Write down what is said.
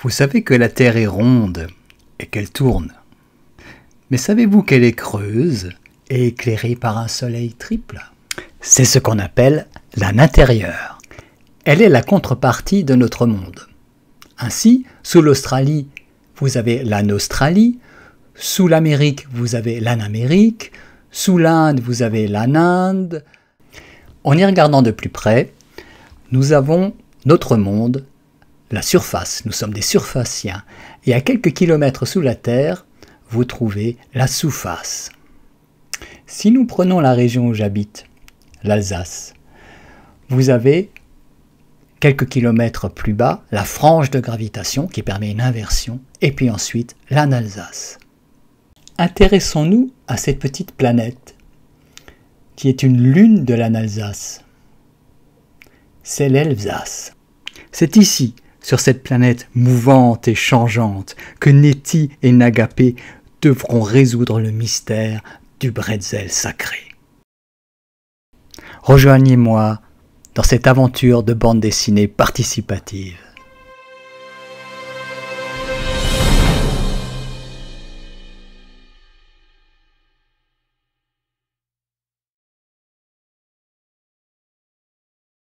Vous savez que la Terre est ronde et qu'elle tourne. Mais savez-vous qu'elle est creuse et éclairée par un soleil triple C'est ce qu'on appelle l'âne intérieur. Elle est la contrepartie de notre monde. Ainsi, sous l'Australie, vous avez l'An Australie, sous l'Amérique, vous avez l'An Amérique, sous l'Inde, vous avez l'An Inde. En y regardant de plus près, nous avons notre monde la surface, nous sommes des surfaciens, et à quelques kilomètres sous la Terre, vous trouvez la sous-face. Si nous prenons la région où j'habite, l'Alsace, vous avez quelques kilomètres plus bas la frange de gravitation qui permet une inversion, et puis ensuite l'analsace. Intéressons-nous à cette petite planète qui est une lune de l'analsace. C'est l'Elsace. C'est ici, sur cette planète mouvante et changeante que Netty et Nagapé devront résoudre le mystère du bretzel sacré. Rejoignez-moi dans cette aventure de bande dessinée participative.